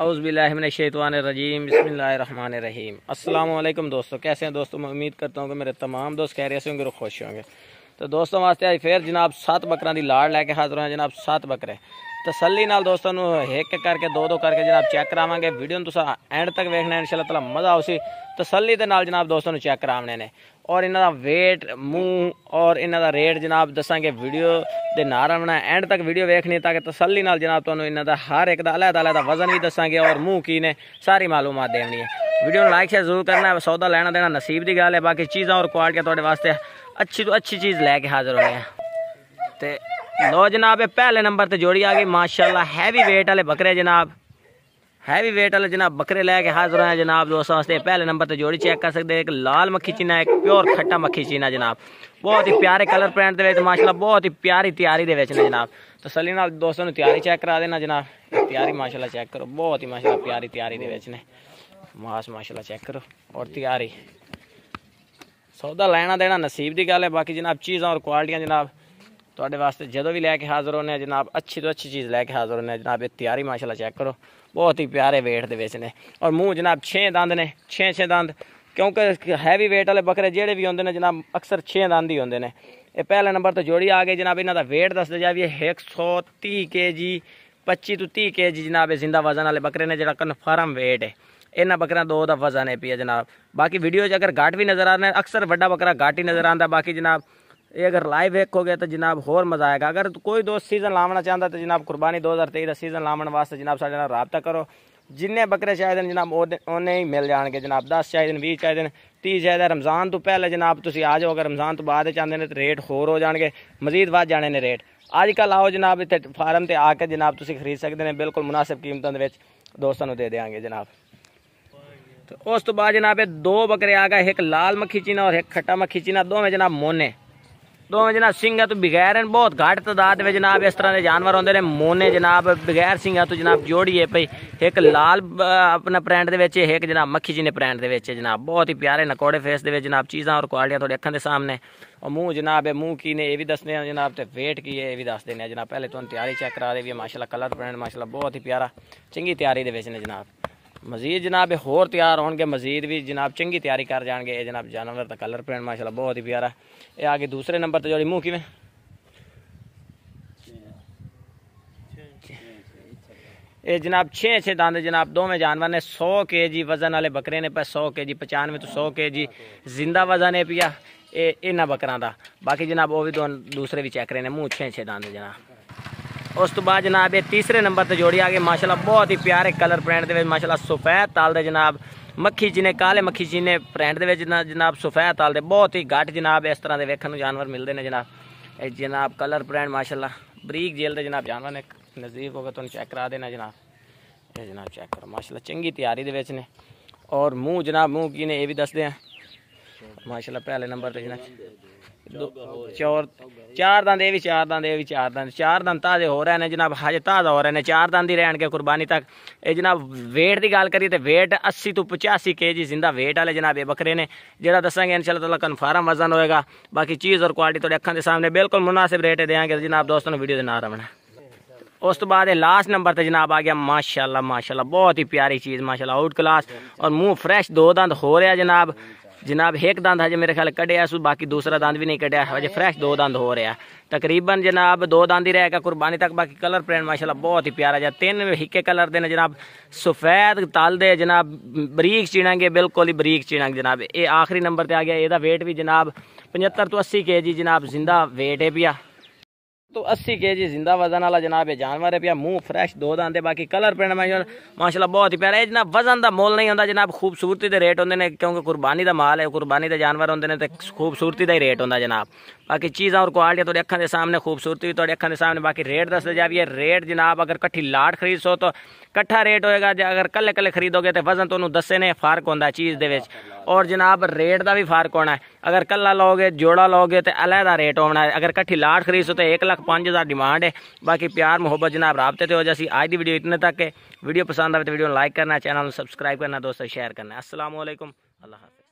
रजीम बसमान रहीम अल्लाम दोस्तों कैसे हैं दोस्तों मैं उम्मीद करता हूँ कि मेरे तमाम दोस्त कह रहे होंगे और खुश होंगे तो दोस्तों वास्ते आज फिर जनाब सत बकर की लाड़ लैके हाजिर हो जनाब सत बकरे तसली तो नाल दोस्तों एक करके दो दो करके जनाब चेक करावे वीडियो तुम एंड तक वेखना इन शाला तला मजा आओ तसली तो के नाल जनाब दोस्तों चेक कराने ਔਰ ਇਹਨਾਂ ਦਾ weight ਮੂੰਹ ਔਰ ਇਹਨਾਂ ਦਾ ਰੇਟ ਜਨਾਬ ਦੱਸਾਂਗੇ ਵੀਡੀਓ ਦੇ ਨਾਲ ਰਹਿਣਾ ਐਂਡ ਤੱਕ ਵੀਡੀਓ ਵੇਖਣੀ ਤਾਂ ਕਿ ਤਸੱਲੀ ਨਾਲ ਜਨਾਬ ਤੁਹਾਨੂੰ ਇਹਨਾਂ ਦਾ ਹਰ ਇੱਕ ਦਾ ਅਲੱਗ ਅਲੱਗ ਦਾ ਵਜ਼ਨ ਵੀ ਦੱਸਾਂਗੇ ਔਰ ਮੂੰਹ ਕੀ ਨੇ ਸਾਰੀ ਮਾਲੂਮਾਤ ਦੇਣੀ ਹੈ वीडियो में लाइक शेयर जरूर करना है सौदा लेना देना नसीब की गल है बाकी चीज़ा और क्वालिटियाँ थोड़े वास्ते अच्छी तो अच्छी चीज़ लैके हाजिर होने तो लो जनाब पहले नंबर पर जोड़ी आ गई माशाला हैवी वेट वाले बकरे जनाब हैवी वेट वाले जनाब बकरे लैके हाजिर हैं जनाब दोस्तों वास्ते पहले नंबर तो जोड़ी चेक कर सकते हैं एक लाल मक्खी चीना एक प्योर खट्टा मक्खी चीना जनाब बहुत ही प्यारे कलर प्रिंट के माशाला बहुत ही प्यारी तैयारी के जनाब तो सली ना दोस्तों तैयारी चेक करा देना जनाब तैयारी माशाला चेक करो बहुत ही माशाला प्यारी तैयारी के मास माशाला चेक करो और तैयारी सौदा लैना देना नसीब की गल है बाकी जनाब चीज़ा और क्वालिटियाँ जनाब ਤੁਹਾਡੇ ਵਾਸਤੇ ਜਦੋਂ ਵੀ ਲੈ ਕੇ ਹਾਜ਼ਰ ਹੋਨੇ ਆ ਜਨਾਬ ਅੱਛੀ ਤੋਂ ਅੱਛੀ ਚੀਜ਼ ਲੈ ਕੇ ਹਾਜ਼ਰ ਹੋਨੇ ਆ ਜਨਾਬ ਇਹ ਤਿਆਰੀ ਮਾਸ਼ਾਅੱਲਾ ਚੈੱਕ ਕਰੋ ਬਹੁਤ ਹੀ ਪਿਆਰੇ weight ਦੇ ਵਿੱਚ ਨੇ ਔਰ ਮੂੰਹ ਜਨਾਬ 6 ਦੰਦ ਨੇ 6 6 ਦੰਦ ਕਿਉਂਕਿ ਹੈਵੀ weight ਵਾਲੇ ਬੱਕਰੇ ਜਿਹੜੇ ਵੀ ਹੁੰਦੇ ਨੇ ਜਨਾਬ ਅਕਸਰ 6 ਦੰਦ ਹੀ ਹੁੰਦੇ ਨੇ ਇਹ ਪਹਿਲੇ ਨੰਬਰ ਤੋਂ ਜੋੜੀ ਆ ਗਈ ਜਨਾਬ ਇਹਨਾਂ ਦਾ weight ਦੱਸਦੇ ਜਾਵੀਏ 130 kg 25 ਤੋਂ 30 kg ਜਨਾਬ ਇਹ ਜ਼ਿੰਦਾ ਵਜ਼ਨ ਵਾਲੇ ਬੱਕਰੇ ਨੇ ਜਿਹੜਾ ਕਨਫਰਮ weight ਹੈ ਇਹਨਾਂ ਬੱਕਰਾ ਦੋ ਦਾ ਵਜ਼ਨ ਹੈ ਪਿਆ ਜਨਾਬ ਬਾਕੀ ਵੀਡੀਓ 'ਚ ਅਗਰ ਘਾਟ ਵੀ ਨਜ਼ਰ ਆ ਰਿਹਾ ਅਕਸਰ ਵੱਡਾ ਬੱਕਰਾ ਘਾਟ ਹੀ ਨਜ਼ਰ ਆਉਂਦਾ ਬਾਕੀ ਜਨਾਬ ये अगर लाइव देखोगे तो जनाब होर मजा आएगा अगर कोई दोस्त सीज़न लावना चाहता तो जनाब कुरबानी दो हज़ार तेई का सीज़न लावन वास्ते जनाब सा नाल रबता करो जिन्ने बकरे चाहिए जनाब उन्ने ही मिल जाएंगे जनाब दस चाहिए भी चाहिए तीस चाहिए रमज़ान तो पहले जनाब तुम आ जाओ अगर रमज़ान तो बाद चाहते हैं तो रेट होर हो जाएंगे मजीद वध जाने रेट अजक आओ जनाब इतने फार्म से आकर जनाब तुम खरीद सकते हैं बिल्कुल मुनासिब कीमतों के दोस्तों दे देंगे जनाब तो उस तो बाद जनाब दो बकरे आ गए एक लाल मखी चीना और एक खट्टा मखी चीना दो जनाब मोने ਦੋਵੇਂ ਜਨਾਬ ਸਿੰਘਾਂ ਤੋਂ ਬਗੈਰ ਬਹੁਤ ਘੱਟ ਤਦਾਦ ਵਿੱਚ ਜਨਾਬ ਇਸ ਤਰ੍ਹਾਂ ਦੇ ਜਾਨਵਰ ਆਉਂਦੇ ਨੇ ਮੋਨੇ ਜਨਾਬ ਬਗੈਰ ਸਿੰਘਾਂ ਤੋਂ ਜਨਾਬ ਜੋੜੀਏ ਪਈ ਇੱਕ ਲਾਲ ਆਪਣਾ ਪ੍ਰਿੰਟ ਦੇ ਵਿੱਚ ਇੱਕ ਜਨਾਬ ਮੱਖੀ ਜੀ ਨੇ ਪ੍ਰਿੰਟ ਦੇ ਵਿੱਚ ਜਨਾਬ ਬਹੁਤ ਹੀ ਪਿਆਰੇ ਨਕੋੜੇ ਫੇਸ ਦੇ ਵਿੱਚ ਜਨਾਬ ਚੀਜ਼ਾਂ ਔਰ ਕੁਆਲਟੀਆਂ ਤੁਹਾਡੇ ਅੱਖਾਂ ਦੇ ਸਾਹਮਣੇ और मुंह जनाब है मुंह की ने ये भी दसने हैं जनाब तो वेट की है ये भी दस देने जनाब पहले तुम तैयारी चेक करा दे भी माशाल्लाह कलर प्रिंट माशाल्लाह बहुत ही प्यारा चंगी तैयारी दे बेचने जनाब मजीद जनाब होर तैयार होने मजीद भी जनाब चंकी तैयारी कर जाएंगे ये जनाब जानवर का कलर प्रिंट माशाला बहुत ही प्यारा है ये आगे दूसरे नंबर तो जोड़ी मुँह किमें ये जनाब छे छे दांदे जनाब दो जानवर ने सौ के जी वजन वाले बकरे ने पाया सौ के जी पचानवे तो सौ के जी जिंदा वजन है पिया इन्होंने बकरा का बाकी जनाब वो भी दो दूसरे भी चेक रहे हैं मूँह छे छे दांदे जनाब ਉਸ ਤੋਂ ਬਾਅਦ ਜਨਾਬ ਇਹ ਤੀਸਰੇ ਨੰਬਰ ਤੇ ਜੋੜੀ ਆ ਗਈ ਮਾਸ਼ਾਅੱਲਾ ਬਹੁਤ ਹੀ ਪਿਆਰੇ ਕਲਰ ਪ੍ਰਿੰਟ ਦੇ ਵਿੱਚ ਮਾਸ਼ਾਅੱਲਾ ਸਫੈਦ ਤਾਲ ਦੇ ਜਨਾਬ ਮੱਖੀ ਜੀ ਨੇ ਕਾਲੇ ਮੱਖੀ ਜੀ ਨੇ ਪ੍ਰਿੰਟ ਦੇ ਵਿੱਚ ਜਨਾਬ ਸਫੈਦ ਤਾਲ ਦੇ ਬਹੁਤ ਹੀ ਘੱਟ ਜਨਾਬ ਇਸ ਤਰ੍ਹਾਂ ਦੇ ਵੇਖਣ ਨੂੰ ਜਾਨਵਰ ਮਿਲਦੇ ਨੇ ਜਨਾਬ ਇਹ ਜਨਾਬ ਕਲਰ ਪ੍ਰਿੰਟ ਮਾਸ਼ਾਅੱਲਾ ਬਰੀਕ ਜੇਲ ਦੇ ਜਨਾਬ ਜਾਨਵਰ ਨੇ ਨਜ਼ਦੀਕ ਹੋਗਾ ਤੁਹਾਨੂੰ ਚੈੱਕ ਕਰਾ ਦੇਣਾ ਜਨਾਬ ਇਹ ਜਨਾਬ ਚੈੱਕ ਕਰੋ ਮਾਸ਼ਾਅੱਲਾ ਚੰਗੀ ਤਿਆਰੀ ਦੇ ਵਿੱਚ ਨੇ ਔਰ ਮੂੰਹ ਜਨਾਬ ਮੂੰਹ ਕੀ ਨੇ ਇਹ ਵੀ ਦੱਸਦੇ ਆ ਮਾਸ਼ਾਅੱਲਾ ਪਹਿਲੇ ਨੰਬਰ ਤੇ ਜਨਾਬ चौर चार दंद ये भी चार दंद ये भी चार दंद चार दंद ताज़े हो रहे हैं जनाब हजे ताज़ा हो रहे हैं चार दंद ही रहन के कुर्बानी तक ये जनाब वेट की गल करिए वेट अस्सी तो पचासी के जी जिंदा वेट आए जनाब ये बकरे ने जरा दसेंगे इनशाला तला कन्फर्म वजन होएगा बाकी चीज़ और क्वालिटी थोड़े अखा के सामने बिल्कुल मुनासिब रेट देंगे जनाब दोस्तों वीडियो ना रमना उस तो बाद लास्ट नंबर पर जनाब आ गया माशाला माशाल्लाह बहुत ही प्यारी चीज़ माशाल्लाह आउट क्लास और मुंह फ्रैश दो दंद हो रहा जनाब जनाब एक दंद हजे मेरे ख्याल कटिया बाकी दूसरा दंद भी नहीं कटिया हजे फ्रैश दो दंद हो रहा तकरीबन जनाब दो दंद ही रहेगा कुर्बानी तक बाकी कलर प्रिंट माशाल्लाह बहुत ही प्यारा जहाँ तीन हिके कलर देने जनाब सफ़ेद ताल दे जनाब बरीक चीनांगे बिल्कुल ही बरीक चीनांगे जनाब ये आखिरी नंबर पर आ गया यदा वेट भी जनाब पचहत्तर तो अस्सी के जी जनाब जिंदा वेट है पिया तो अस्सी के जी जिंदा वजन आला जनाब है जानवर है भैया मुंह फ्रैश दो दांदे बाकी कलर प्रिंट मैं माशाला बहुत ही प्यारा जना वजन का मोल नहीं होता जनाब खूबसूरती के रेट होंगे ने क्योंकि कुरबानी का माल है कुरबानी के जानवर होंगे ने तो खूबसूरती का ही रेट होंगे जनाब बाकी चीज़ा और क्वालिटी थोड़ी अखा के सामने खूबसूरती थोड़ी अखा के सामने बाकी रेट दस जाए ये रेट जनाब अगर कट्ठी लाट खरीद सो तो कट्ठा रेट होएगा अगर कल कल खरीदोगे तो वजन तो दस्से ने फर्क होंगे चीज़ के और जनाब रेट का भी फर्क होना है अगर कला लोगे जोड़ा लोगे तो अलहदा रेट होना है अगर कट्ठी लाट खरीद सो तो एक लाख पाँच हज़ार डिमांड है बाकी प्यार मोहब्बत जनाब रबते तो जैसी आज की वीडियो इतने तक है वीडियो पसंद आए तो वीडियो लाइक करना चैनल सब्सक्राइब करना दोस्तों शेयर करना असलम अल्लाह हाफ़